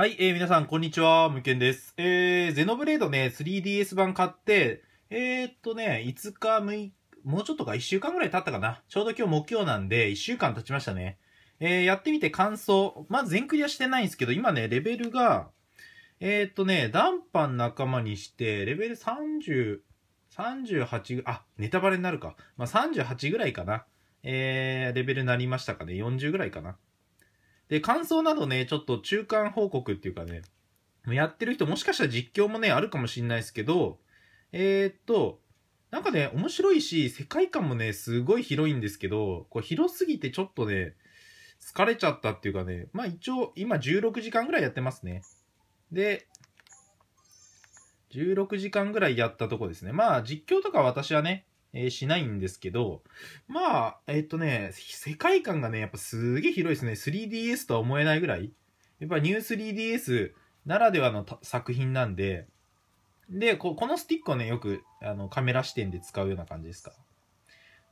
はい、えー、皆さん、こんにちは、むけんです。えー、ゼノブレードね、3DS 版買って、えー、っとね、5日、6もうちょっとか、1週間ぐらい経ったかな。ちょうど今日木曜なんで、1週間経ちましたね。えー、やってみて感想。まあ、全クリアしてないんですけど、今ね、レベルが、えー、っとね、ダンパン仲間にして、レベル30、38、あ、ネタバレになるか。まあ、38ぐらいかな。えー、レベルになりましたかね。40ぐらいかな。で、感想などね、ちょっと中間報告っていうかね、やってる人もしかしたら実況もね、あるかもしんないですけど、えー、っと、なんかね、面白いし、世界観もね、すごい広いんですけど、こう広すぎてちょっとね、疲れちゃったっていうかね、まあ一応、今16時間ぐらいやってますね。で、16時間ぐらいやったとこですね。まあ実況とか私はね、えー、しないんですけど、まあ、えっ、とね、世界観がね、やっぱすげえ広いですね。3DS とは思えないぐらい。やっぱニュー 3DS ならではの作品なんで、で、ここのスティックをね、よくあのカメラ視点で使うような感じですか。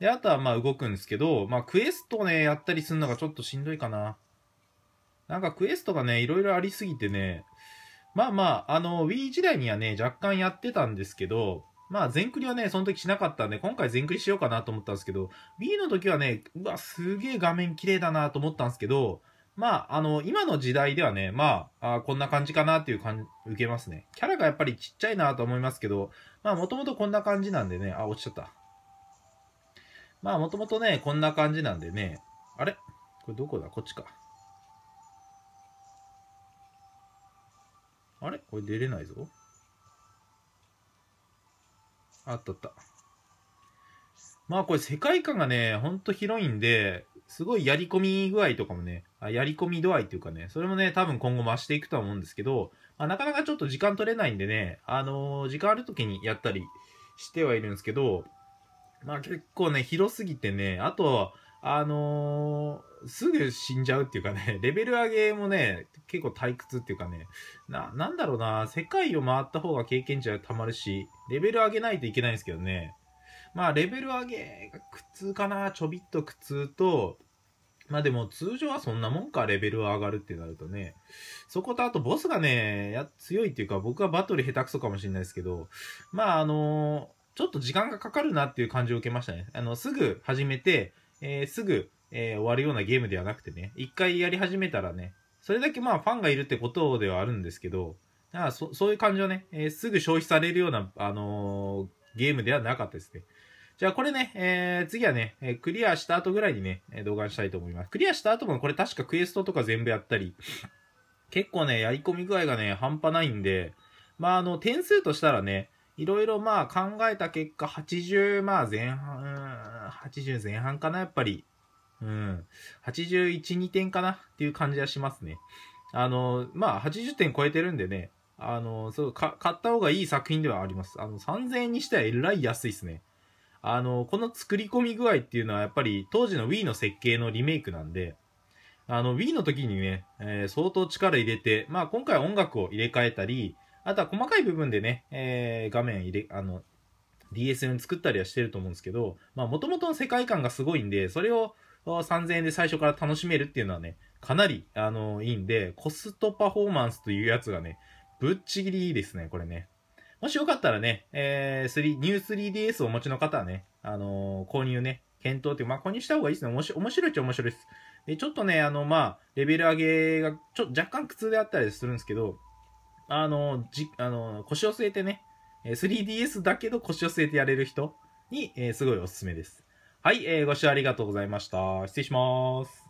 で、あとはまあ動くんですけど、まあクエストをね、やったりするのがちょっとしんどいかな。なんかクエストがね、いろいろありすぎてね、まあまあ、あの、Wii 時代にはね、若干やってたんですけど、まあ、全クリはね、その時しなかったんで、今回全クリしようかなと思ったんですけど、B の時はね、うわ、すげえ画面綺麗だなと思ったんですけど、まあ、あの、今の時代ではね、まあ、あこんな感じかなっていう感じ、受けますね。キャラがやっぱりちっちゃいなと思いますけど、まあ、もともとこんな感じなんでね、あ、落ちちゃった。まあ、もともとね、こんな感じなんでね、あれこれどこだこっちか。あれこれ出れないぞ。あったあった。まあこれ世界観がね、ほんと広いんで、すごいやり込み具合とかもね、あやり込み度合いっていうかね、それもね、多分今後増していくとは思うんですけど、まあ、なかなかちょっと時間取れないんでね、あのー、時間ある時にやったりしてはいるんですけど、まあ結構ね、広すぎてね、あとは、あのー、すぐ死んじゃうっていうかね、レベル上げもね、結構退屈っていうかね、な、なんだろうな、世界を回った方が経験値は溜まるし、レベル上げないといけないんですけどね。まあ、レベル上げが苦痛かな、ちょびっと苦痛と、まあでも通常はそんなもんか、レベルは上がるってなるとね。そことあとボスがね、や強いっていうか、僕はバトル下手くそかもしれないですけど、まああのー、ちょっと時間がかかるなっていう感じを受けましたね。あの、すぐ始めて、えー、すぐ、えー、終わるようなゲームではなくてね、一回やり始めたらね、それだけまあファンがいるってことではあるんですけど、だからそそういう感じはね、えー、すぐ消費されるような、あのー、ゲームではなかったですね。じゃあこれね、えー、次はね、えクリアした後ぐらいにね、動画にしたいと思います。クリアした後もこれ確かクエストとか全部やったり、結構ね、やり込み具合がね、半端ないんで、まああの、点数としたらね、いろいろまあ考えた結果80、まあ前半、80前半かな、やっぱり。うん。81、2点かなっていう感じはしますね。あの、まあ、80点超えてるんでね、あの、そう、か、買った方がいい作品ではあります。あの、3000円にしてはえらい安いですね。あの、この作り込み具合っていうのはやっぱり当時の Wii の設計のリメイクなんで、あの、Wii の時にね、えー、相当力入れて、まあ今回音楽を入れ替えたり、あとは細かい部分でね、えー、画面入れ、あの、DS 用に作ったりはしてると思うんですけど、まあ元々の世界観がすごいんで、それを3000円で最初から楽しめるっていうのはね、かなり、あの、いいんで、コストパフォーマンスというやつがね、ぶっちぎりいいですね、これね。もしよかったらね、えー、ニュー 3DS をお持ちの方はね、あのー、購入ね、検討っていう、まあ、購入した方がいいですね。面白面白いっちゃ面白いです。で、ちょっとね、あの、まあ、レベル上げが、ちょ、若干苦痛であったりするんですけど、あの、じ、あの、腰を据えてね、3DS だけど腰を据えてやれる人に、えすごいおすすめです。はい、えー、ご視聴ありがとうございました。失礼します。